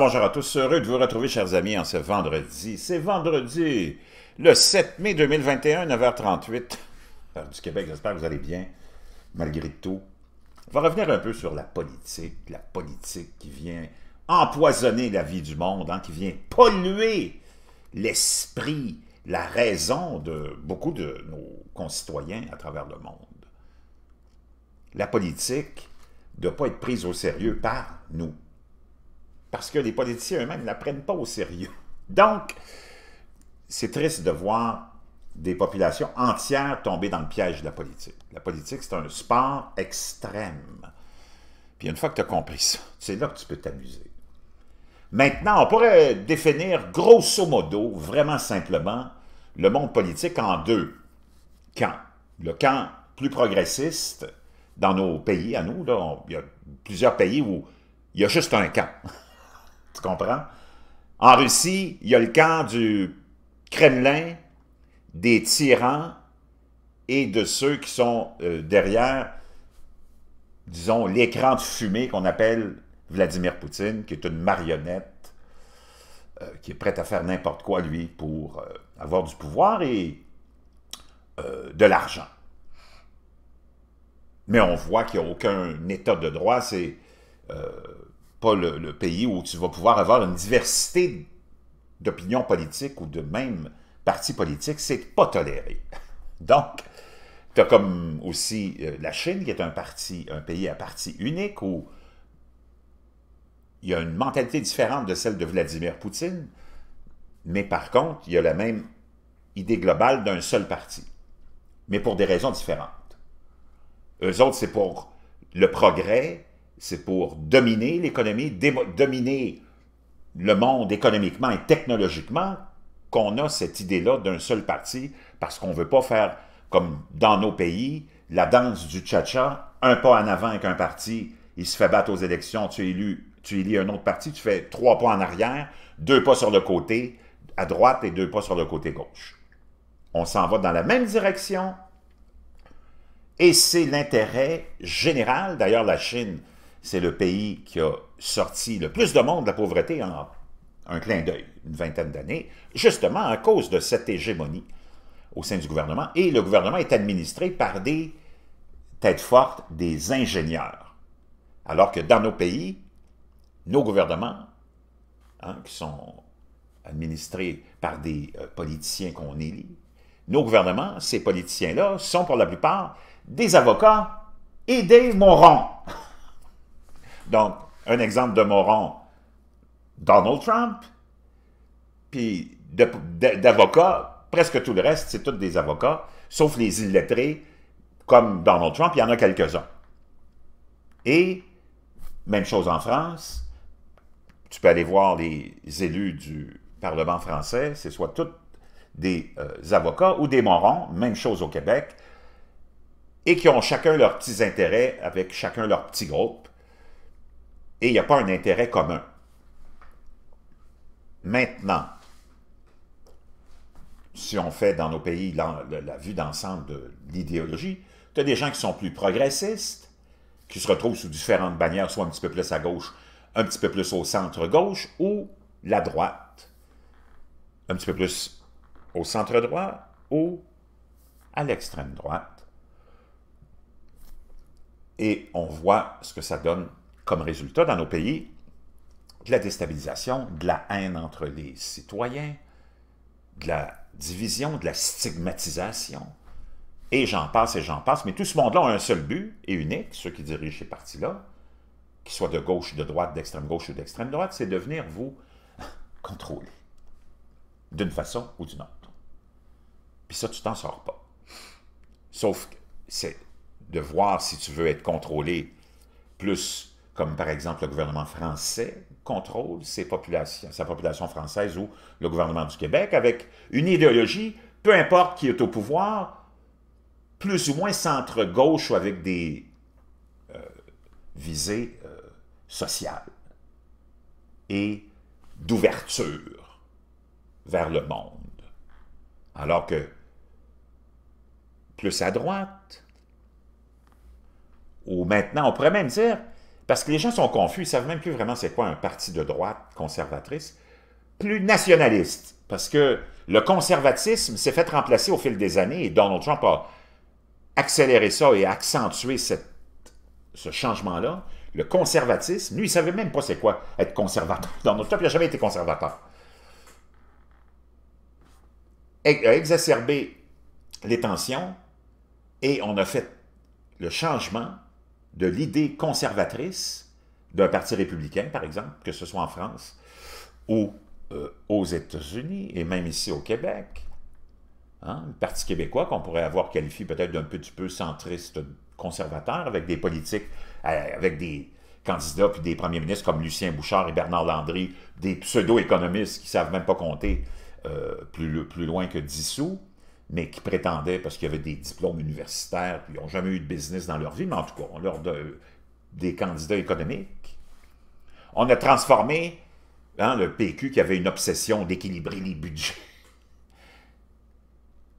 bonjour à tous, heureux de vous retrouver, chers amis, en ce vendredi. C'est vendredi, le 7 mai 2021, 9h38, heure du Québec. J'espère que vous allez bien, malgré tout. On va revenir un peu sur la politique, la politique qui vient empoisonner la vie du monde, hein, qui vient polluer l'esprit, la raison de beaucoup de nos concitoyens à travers le monde. La politique ne doit pas être prise au sérieux par nous parce que les politiciens eux-mêmes ne la prennent pas au sérieux. Donc, c'est triste de voir des populations entières tomber dans le piège de la politique. La politique, c'est un sport extrême. Puis une fois que tu as compris ça, c'est là que tu peux t'amuser. Maintenant, on pourrait définir grosso modo, vraiment simplement, le monde politique en deux camps. Le camp plus progressiste dans nos pays, à nous, il y a plusieurs pays où il y a juste un camp. Tu comprends? En Russie, il y a le camp du Kremlin, des tyrans et de ceux qui sont euh, derrière, disons, l'écran de fumée qu'on appelle Vladimir Poutine, qui est une marionnette, euh, qui est prête à faire n'importe quoi, lui, pour euh, avoir du pouvoir et de l'argent. Mais on voit qu'il n'y a aucun état de droit, c'est pas le, pays où tu vas pouvoir avoir une diversité d'opinions politiques ou de même partis politiques, c'est pas toléré. Donc, tu as comme aussi euh, la Chine, qui est un parti, un pays à parti unique, où il y a une mentalité différente de celle de Vladimir Poutine, mais par contre, il y a la même idée globale d'un seul parti, mais pour des raisons différentes. Eux autres, c'est pour le progrès, c'est pour dominer l'économie, dominer le monde économiquement et technologiquement qu'on a cette idée-là d'un seul parti parce qu'on ne veut pas faire, comme dans nos pays, la danse du tcha-tcha, un pas en avant avec un parti, il se fait battre aux élections, tu es élu, tu élis un autre parti, tu fais trois pas en arrière, deux pas sur le côté à droite et deux pas sur le côté gauche. On s'en va dans la même direction et c'est l'intérêt général. D'ailleurs, la Chine c'est le pays qui a sorti le plus de monde de la pauvreté en un clin d'œil, une vingtaine d'années, justement à cause de cette hégémonie au sein du gouvernement. Et le gouvernement est administré par des têtes fortes, des ingénieurs. Alors que dans nos pays, nos gouvernements, hein, qui sont administrés par des euh, politiciens qu'on élit, nos gouvernements, ces politiciens-là, sont pour la plupart des avocats et des morons. Donc, un exemple de moron, Donald Trump, puis d'avocats, presque tout le reste, c'est tous des avocats, sauf les illettrés, comme Donald Trump, il y en a quelques-uns. Et, même chose en France, tu peux aller voir les élus du Parlement français, c'est soit tous des euh, avocats ou des morons, même chose au Québec, et qui ont chacun leurs petits intérêts avec chacun leur petit groupe et il n'y a pas un intérêt commun. Maintenant, si on fait dans nos pays la, vue d'ensemble de l'idéologie, tu as des gens qui sont plus progressistes, qui se retrouvent sous différentes bannières, soit un petit peu plus à gauche, un petit peu plus au centre-gauche, ou la droite, un petit peu plus au centre-droit, ou à l'extrême droite. Et on voit ce que ça donne comme résultat dans nos pays de la déstabilisation, de la haine entre les citoyens, de la division, de la stigmatisation. Et j'en passe et j'en passe, mais tout ce monde-là a un seul but et unique, ceux qui dirigent ces partis-là, qu'ils soient de gauche, ou de droite, d'extrême gauche ou d'extrême droite, c'est de venir vous contrôler, d'une façon ou d'une autre. Puis ça, tu t'en sors pas. Sauf que c'est de voir si tu veux être contrôlé plus comme par exemple le gouvernement français contrôle sa population française ou le gouvernement du Québec, avec une idéologie, peu importe qui est au pouvoir, plus ou moins centre-gauche ou avec des euh, visées euh, sociales et d'ouverture vers le monde. Alors que plus à droite, ou maintenant, on pourrait même dire parce que les gens sont confus, ils ne savent même plus vraiment c'est quoi un parti de droite conservatrice, plus nationaliste. Parce que le conservatisme s'est fait remplacer au fil des années et Donald Trump a accéléré ça et accentué ce changement-là. Le conservatisme, lui, il ne savait même pas c'est quoi être conservateur. Donald Trump n'a jamais été conservateur. Il e, a exacerbé les tensions et on a fait le changement de l'idée conservatrice d'un parti républicain, par exemple, que ce soit en France ou euh, aux États-Unis et même ici au Québec. Hein, Parti québécois qu'on pourrait avoir qualifié peut-être d'un petit peu centriste conservateur, avec des politiques, euh, avec des candidats puis des premiers ministres comme Lucien Bouchard et Bernard Landry, des pseudo-économistes qui savent même pas compter euh, plus, plus loin que 10 sous mais qui prétendaient, parce qu'il y avait des diplômes universitaires, puis ils n'ont jamais eu de business dans leur vie, mais en tout cas, on leur donne des candidats économiques. On a transformé hein, le PQ qui avait une obsession d'équilibrer les budgets.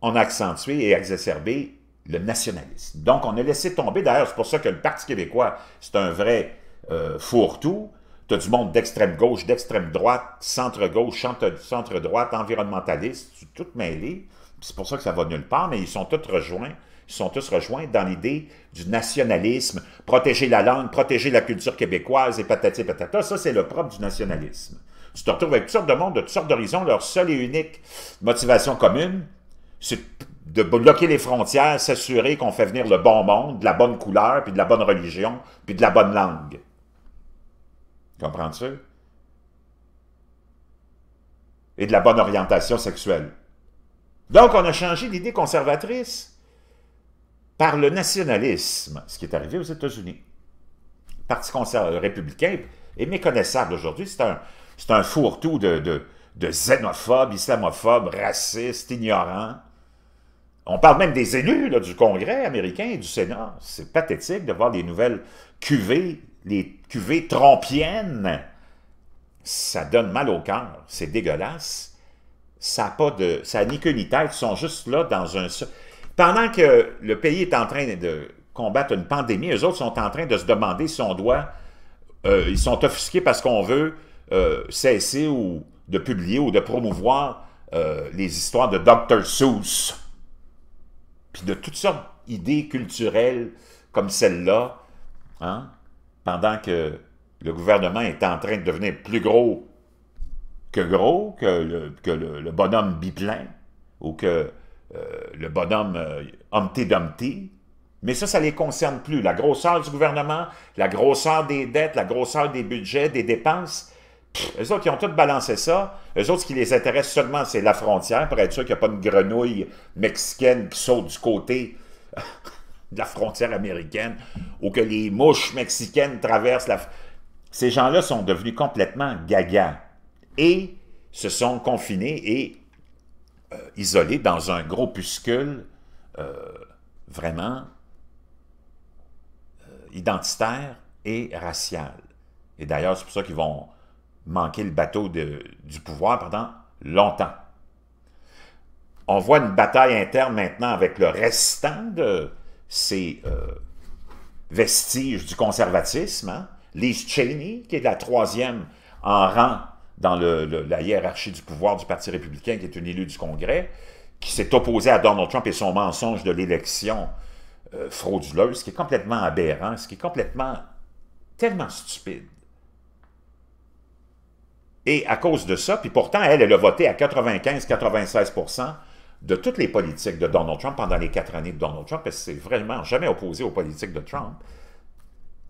On a accentué et exacerbé le nationalisme. Donc, on a laissé tomber, d'ailleurs, c'est pour ça que le Parti québécois, c'est un vrai euh, fourre-tout, tu as du monde d'extrême gauche, d'extrême droite, centre gauche, centre droite, environnementaliste, tout mêlé. C'est pour ça que ça va nulle part, mais ils sont tous rejoints. Ils sont tous rejoints dans l'idée du nationalisme, protéger la langue, protéger la culture québécoise et patati patata. Ça, c'est le propre du nationalisme. Tu te retrouves avec toutes sortes de monde, de toutes sortes d'horizons. Leur seule et unique motivation commune, c'est de bloquer les frontières, s'assurer qu'on fait venir le bon monde, de la bonne couleur, puis de la bonne religion, puis de la bonne langue. Comprends-tu? Et de la bonne orientation sexuelle. Donc, on a changé l'idée conservatrice par le nationalisme, ce qui est arrivé aux États-Unis. Le Parti euh, républicain est méconnaissable aujourd'hui. C'est un, fourre-tout de, de, xénophobes, islamophobes, racistes, ignorants. On parle même des élus du Congrès américain et du Sénat. C'est pathétique de voir les nouvelles cuvées les cuvées trompiennes, ça donne mal au cœur, c'est dégueulasse. Ça n'a pas de. ça ni queue ni tête, ils sont juste là dans un. Pendant que le pays est en train de combattre une pandémie, eux autres sont en train de se demander si on doit. Euh, ils sont offusqués parce qu'on veut euh, cesser ou de publier ou de promouvoir euh, les histoires de Dr. Seuss. Puis de toutes sortes d'idées culturelles comme celle-là. Hein? pendant que le gouvernement est en train de devenir plus gros que gros, que le, que le, bonhomme biplein ou que euh, le bonhomme euh, Humpty Mais ça, ça ne les concerne plus. La grosseur du gouvernement, la grosseur des dettes, la grosseur des budgets, des dépenses, les eux autres, ils ont tout balancé ça. Eux autres, ce qui les intéresse seulement, c'est la frontière, pour être sûr qu'il n'y a pas une grenouille mexicaine qui saute du côté de la frontière américaine ou que les mouches mexicaines traversent la... Ces gens-là sont devenus complètement gaga et se sont confinés et euh, isolés dans un groupuscule euh, vraiment euh, identitaire et racial. Et d'ailleurs, c'est pour ça qu'ils vont manquer le bateau du pouvoir pendant longtemps. On voit une bataille interne maintenant avec le restant de, ces euh, vestiges du conservatisme. Hein. Liz Cheney, qui est la troisième en rang dans la hiérarchie du pouvoir du Parti républicain, qui est une élue du Congrès, qui s'est opposée à Donald Trump et son mensonge de l'élection euh, frauduleuse, ce qui est complètement aberrant, ce qui est complètement tellement stupide. Et à cause de ça, puis pourtant, elle, elle a voté à 95-96 de toutes les politiques de Donald Trump pendant les quatre années de Donald Trump, parce que c'est vraiment jamais opposé aux politiques de Trump,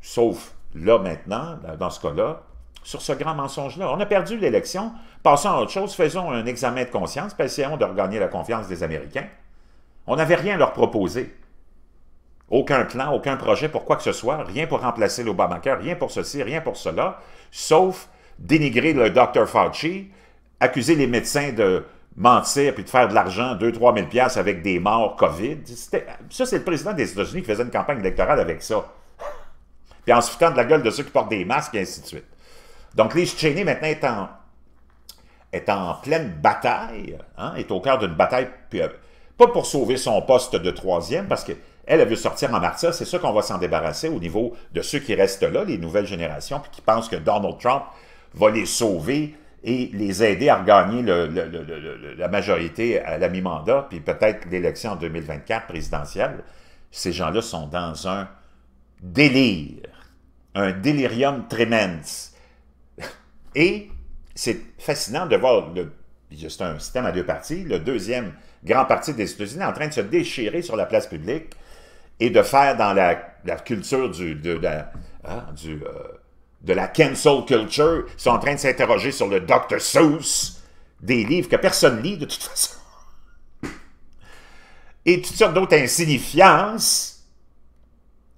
sauf là maintenant, dans ce cas-là, sur ce grand mensonge-là. On a perdu l'élection, passons à autre chose, faisons un examen de conscience, essayons de regagner la confiance des Américains. On n'avait rien à leur proposer. Aucun plan, aucun projet pour quoi que ce soit, rien pour remplacer l'Obamacare, rien pour ceci, rien pour cela, sauf dénigrer le Dr. Fauci, accuser les médecins de mentir puis de faire de l'argent, 2-3 000 avec des morts COVID. Ça, c'est le président des États-Unis qui faisait une campagne électorale avec ça. puis en se foutant de la gueule de ceux qui portent des masques et ainsi de suite. Donc, Liz Cheney, maintenant, est en, est en pleine bataille, hein, est au cœur d'une bataille, puis, euh, pas pour sauver son poste de troisième, parce qu'elle elle a vu sortir en martyr, c'est ça qu'on va s'en débarrasser au niveau de ceux qui restent là, les nouvelles générations, puis qui pensent que Donald Trump va les sauver et les aider à regagner la majorité à la mi-mandat, puis peut-être l'élection en 2024 présidentielle, ces gens-là sont dans un délire, un délirium tremens. Et c'est fascinant de voir, c'est un système à deux parties, le deuxième grand parti des États-Unis en train de se déchirer sur la place publique et de faire dans la, culture du, de, ah, du euh, de la cancel culture sont en train de s'interroger sur le Dr. Seuss, des livres que personne lit de toute façon. Et toutes sortes d'autres insignifiances,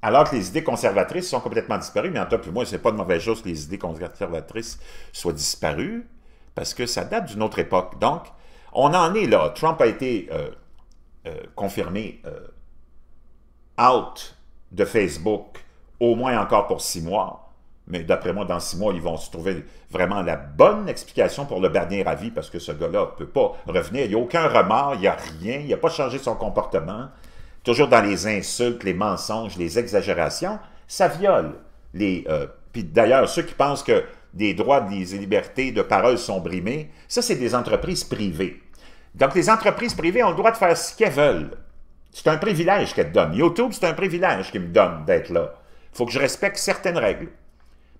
alors que les idées conservatrices sont complètement disparues. Mais en tout cas, moi, c'est pas de mauvaise chose que les idées conservatrices soient disparues, parce que ça date d'une autre époque. Donc, on en est là. Trump a été euh, euh, confirmé euh, out de Facebook, au moins encore pour six mois. Mais d'après moi, dans six mois, ils vont se trouver vraiment la bonne explication pour le dernier avis parce que ce gars-là ne peut pas revenir. Il n'y a aucun remords, il n'y a rien, il n'a pas changé son comportement. Toujours dans les insultes, les mensonges, les exagérations, ça viole. Les, euh, puis d'ailleurs, ceux qui pensent que des droits, des libertés de parole sont brimés, ça, c'est des entreprises privées. Donc, les entreprises privées ont le droit de faire ce qu'elles veulent. C'est un privilège qu'elles donnent. YouTube, c'est un privilège qu'ils me donnent d'être là. Il faut que je respecte certaines règles.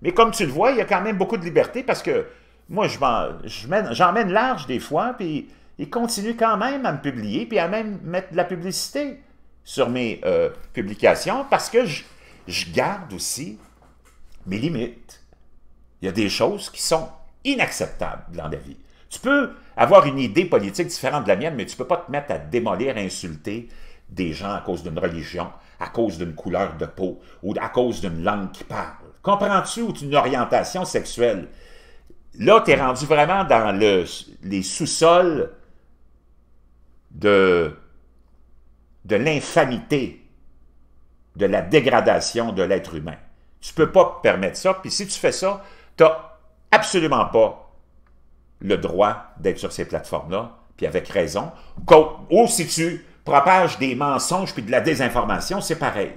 Mais comme tu le vois, il y a quand même beaucoup de liberté parce que moi, j'emmène large des fois, puis ils continue quand même à me publier, puis à même mettre de la publicité sur mes euh, publications parce que je, garde aussi mes limites. Il y a des choses qui sont inacceptables dans la vie. Tu peux avoir une idée politique différente de la mienne, mais tu ne peux pas te mettre à démolir, à insulter des gens à cause d'une religion, à cause d'une couleur de peau ou à cause d'une langue qui parle. Comprends-tu ou tu une orientation sexuelle? Là, tu es rendu vraiment dans le, les sous-sols de, de l'infamité, de la dégradation de l'être humain. Tu peux pas permettre ça. Puis si tu fais ça, tu absolument pas le droit d'être sur ces plateformes-là, puis avec raison. Ou si tu propages des mensonges puis de la désinformation, c'est pareil.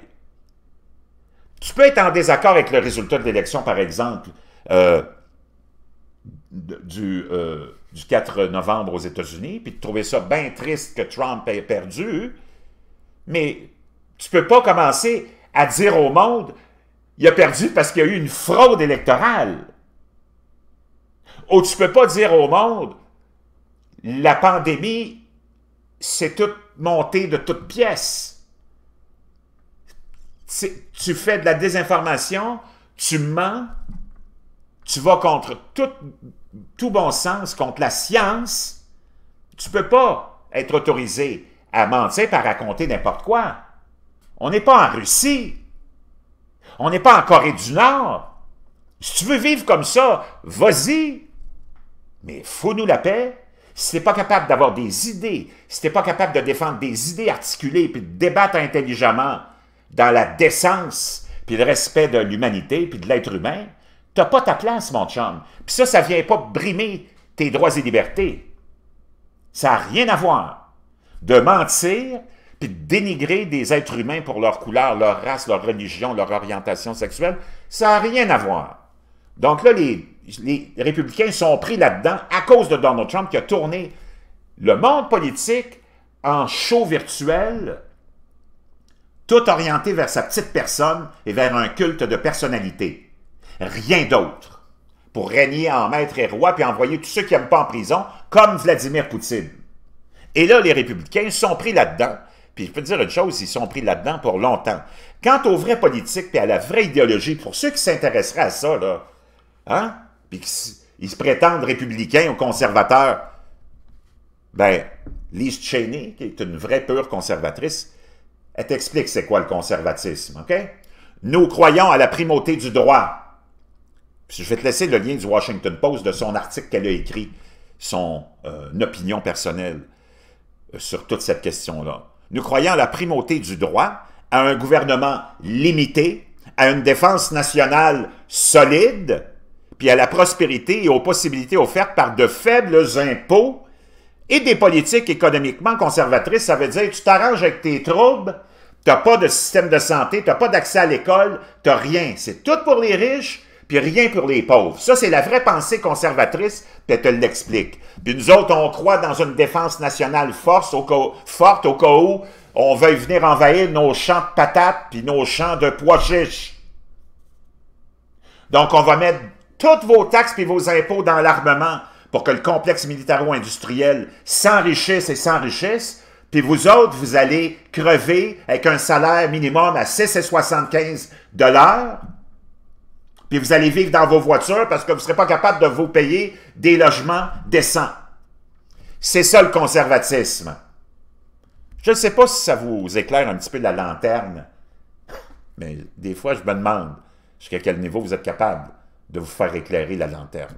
Tu peux être en désaccord avec le résultat de l'élection, par exemple, euh, du, 4 euh, novembre aux États-Unis, puis trouver ça bien triste que Trump ait perdu, mais tu peux pas commencer à dire au monde il a perdu parce qu'il y a eu une fraude électorale. Ou tu peux pas dire au monde la pandémie, c'est toute montée de toutes pièces tu fais de la désinformation, tu mens, tu vas contre tout, tout bon sens, contre la science. Tu ne peux pas être autorisé à mentir, par raconter n'importe quoi. On n'est pas en Russie. On n'est pas en Corée du Nord. Si tu veux vivre comme ça, vas-y. Mais fous-nous la paix. Si n'es pas capable d'avoir des idées, si n'es pas capable de défendre des idées articulées et de débattre intelligemment, dans la décence, puis le respect de l'humanité, puis de l'être humain, t'as pas ta place, mon chum. Puis ça, ça vient pas brimer tes droits et libertés. Ça n'a rien à voir. De mentir, puis de dénigrer des êtres humains pour leur couleur, leur race, leur religion, leur orientation sexuelle, ça n'a rien à voir. Donc là, les, les républicains sont pris là-dedans à cause de Donald Trump qui a tourné le monde politique en show virtuel tout orienté vers sa petite personne et vers un culte de personnalité. Rien d'autre. Pour régner en maître et roi puis envoyer tous ceux qui n'aiment pas en prison, comme Vladimir Poutine. Et là, les républicains sont pris là-dedans. Puis je peux te dire une chose, ils sont pris là-dedans pour longtemps. Quant aux vrais politiques et à la vraie idéologie, pour ceux qui s'intéresseraient à ça, là, hein, puis qu'ils se prétendent républicains ou conservateurs, ben, Lise Cheney, qui est une vraie pure conservatrice, elle t'explique c'est quoi le conservatisme, OK? Nous croyons à la primauté du droit. je vais te laisser le lien du Washington Post de son article qu'elle a écrit, son euh, opinion personnelle euh, sur toute cette question-là. Nous croyons à la primauté du droit, à un gouvernement limité, à une défense nationale solide, puis à la prospérité et aux possibilités offertes par de faibles impôts et des politiques économiquement conservatrices. Ça veut dire tu t'arranges avec tes troubles, tu pas de système de santé, tu pas d'accès à l'école, tu rien. C'est tout pour les riches, puis rien pour les pauvres. Ça, c'est la vraie pensée conservatrice, puis elle te l'explique. Puis nous autres, on croit dans une défense nationale au forte au cas où on veuille venir envahir nos champs de patates puis nos champs de pois chiches. Donc, on va mettre toutes vos taxes puis vos impôts dans l'armement pour que le complexe militaro-industriel s'enrichisse et s'enrichisse, puis vous autres, vous allez crever avec un salaire minimum à 6,75 puis vous allez vivre dans vos voitures parce que vous ne serez pas capable de vous payer des logements décents. C'est ça le conservatisme. Je ne sais pas si ça vous éclaire un petit peu la lanterne, mais des fois, je me demande jusqu'à quel niveau vous êtes capable de vous faire éclairer la lanterne.